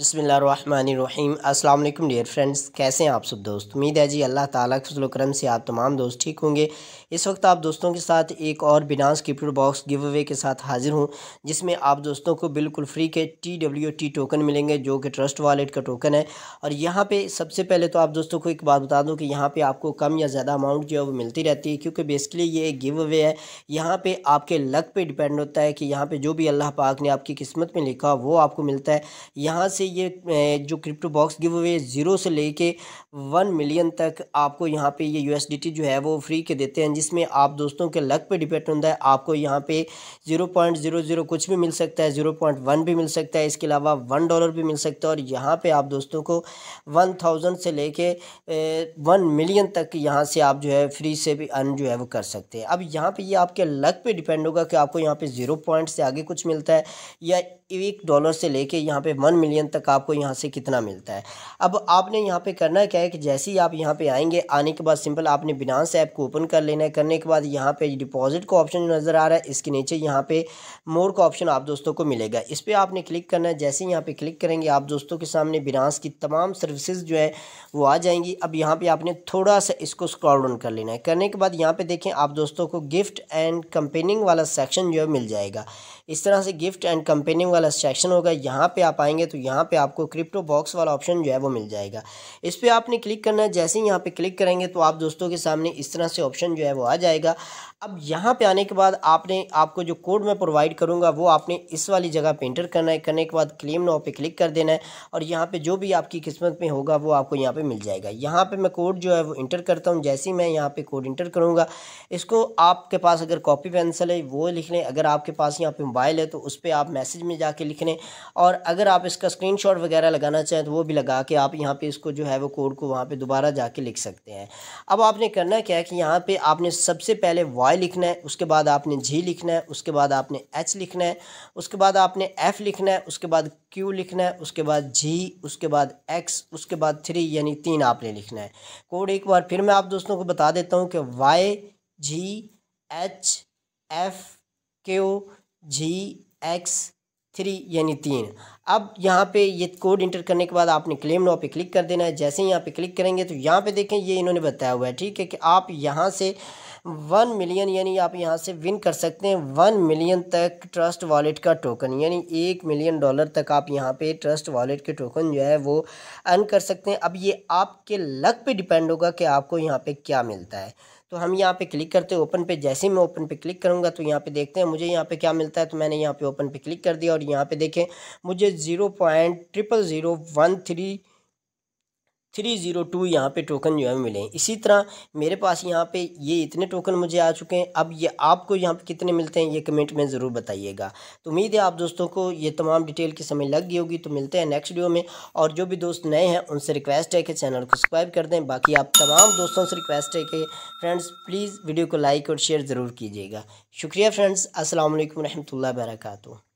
बसमीम अस्सलाम वालेकुम डियर फ्रेंड्स कैसे हैं आप सब दोस्त उम्मीद है जी अल्लाह ताला के करम से आप तमाम दोस्त ठीक होंगे इस वक्त आप दोस्तों के साथ एक और bonus gift box giveaway के साथ हाजिर हूं जिसमें आप दोस्तों को बिल्कुल फ्री के टी डब्ल्यू टी टोकन मिलेंगे जो कि ट्रस्ट वॉलेट का टोकन है और यहाँ पर सबसे पहले तो आप दोस्तों को एक बात बता दूँ कि यहाँ पर आपको कम या ज़्यादा अमाउंट जो है वो मिलती रहती है क्योंकि बेसिकली ये एक गिव अवे है यहाँ पर आपके लक पर डिपेंड होता है कि यहाँ पर जो भी अल्लाह पाक ने आपकी किस्मत में लिखा वो आपको मिलता है यहाँ से ये जो crypto box giveaway zero से लेके वन मिलियन तक आपको यहाँ पे ये यूएसडीटी जो है वो फ्री के देते हैं जिसमें आप दोस्तों के लक पे डिपेंड होता है आपको यहाँ पे ज़ीरो पॉइंट ज़ीरो ज़ीरो कुछ भी मिल सकता है ज़ीरो पॉइंट वन भी मिल सकता है इसके अलावा वन डॉलर भी मिल सकता है और यहाँ पर आप दोस्तों को वन थाउजेंड से लेके वन मिलियन तक यहाँ से आप जो है फ्री से भी अर्न जो है वो कर सकते हैं अब यहाँ पर ये आपके लक पर डिपेंड होगा कि आपको यहाँ पर ज़ीरो पॉइंट से आगे कुछ मिलता है या एक डॉलर से लेके यहाँ पे वन मिलियन तक आपको यहाँ से कितना मिलता है अब आपने यहाँ पे करना क्या है कि जैसे ही आप यहाँ पे आएंगे आने के बाद सिंपल आपने बिनास ऐप को ओपन कर लेना है करने के बाद यहाँ पे डिपॉजिट का ऑप्शन नज़र आ रहा है इसके नीचे यहाँ पे मोर का ऑप्शन आप दोस्तों को मिलेगा इस पर आपने क्लिक करना है जैसे ही यहाँ पर क्लिक करेंगे आप दोस्तों के सामने बिनास की तमाम सर्विसज जो है वो आ जाएंगी अब यहाँ पर आपने थोड़ा सा इसको स्क्रॉल डाउन कर लेना है करने के बाद यहाँ पर देखें आप दोस्तों को गिफ्ट एंड कंपेनिंग वाला सेक्शन जो है मिल जाएगा इस तरह से गिफ्ट एंड कंपेनिंग वाला सेक्शन होगा यहाँ पे आप आएंगे तो यहाँ पे आपको क्रिप्टो बॉक्स वाला ऑप्शन जो है वो मिल जाएगा इस पर आपने क्लिक करना है जैसे ही यहाँ पे क्लिक करेंगे तो आप दोस्तों के सामने इस तरह से ऑप्शन जो है वो आ जाएगा अब यहाँ पे आने के बाद आपने आपको जो कोड मैं प्रोवाइड करूँगा वो आपने इस वाली जगह पर इंटर करना है करने के बाद क्लेम नाव पर क्लिक कर देना है और यहाँ पर जो भी आपकी किस्मत में होगा वो आपको यहाँ पर मिल जाएगा यहाँ पर मैं कोड जो है वो इंटर करता हूँ जैसे ही मैं यहाँ पर कोड इंटर करूँगा इसको आपके पास अगर कॉपी पेंसिल है वो लिख लें अगर आपके पास यहाँ पर मोबाइल है तो उस पर आप मैसेज में जाके लिख लें और अगर आप इसका स्क्रीन वगैरह लगाना चाहें तो वो भी लगा के आप यहाँ पर इसको जो है वो कोड को वहाँ पर दोबारा जाके लिख सकते हैं अब आपने करना क्या है कि यहाँ पर आपने सबसे पहले वाई लिखना है उसके बाद आपने जी लिखना है उसके बाद आपने एच लिखना है उसके बाद आपने एफ़ लिखना है उसके बाद क्यू लिखना है उसके बाद जी उसके बाद एक्स उसके बाद थ्री यानी तीन आपने लिखना है कोड एक बार फिर मैं आप दोस्तों को बता देता हूँ कि Y G H F Q G X three यानी तीन अब यहाँ पे ये कोड इंटर करने के बाद आपने क्लेम नाव पे क्लिक कर देना है जैसे ही यहाँ पे क्लिक करेंगे तो यहाँ पे देखें ये इन्होंने बताया हुआ है ठीक है कि आप यहाँ से वन मिलियन यानी आप यहाँ से विन कर सकते हैं वन मिलियन तक ट्रस्ट वॉलेट का टोकन यानी एक मिलियन डॉलर तक आप यहाँ पे ट्रस्ट वॉलेट के टोकन जो है वो अर्न कर सकते हैं अब ये आपके लक पे डिपेंड होगा कि आपको यहाँ पे क्या मिलता है तो हम यहाँ पे क्लिक करते हैं ओपन पे जैसे ही मैं ओपन पे क्लिक करूँगा तो यहाँ पे देखते हैं मुझे यहाँ पे क्या मिलता है तो मैंने यहाँ पे ओपन पे क्लिक कर दिया और यहाँ पे देखें मुझे zero point triple zero one three three zero two यहाँ पे टोकन जो है मिले इसी तरह मेरे पास यहाँ पे ये इतने टोकन मुझे आ चुके हैं अब ये आपको यहाँ पे कितने मिलते हैं ये कमेंट में ज़रूर बताइएगा तो उम्मीद है आप दोस्तों को ये तमाम डिटेल की समय लग गई होगी तो मिलते हैं नेक्स्ट वीडियो में और जो भी दोस्त नए हैं उनसे रिक्वेस्ट है कि चैनल को सब्सक्राइब कर दें बाकी आप तमाम दोस्तों से रिक्वेस्ट है कि फ्रेंड्स प्लीज़ वीडियो को लाइक और शेयर ज़रूर कीजिएगा शुक्रिया फ्रेंड्स असल वरहमल वर्का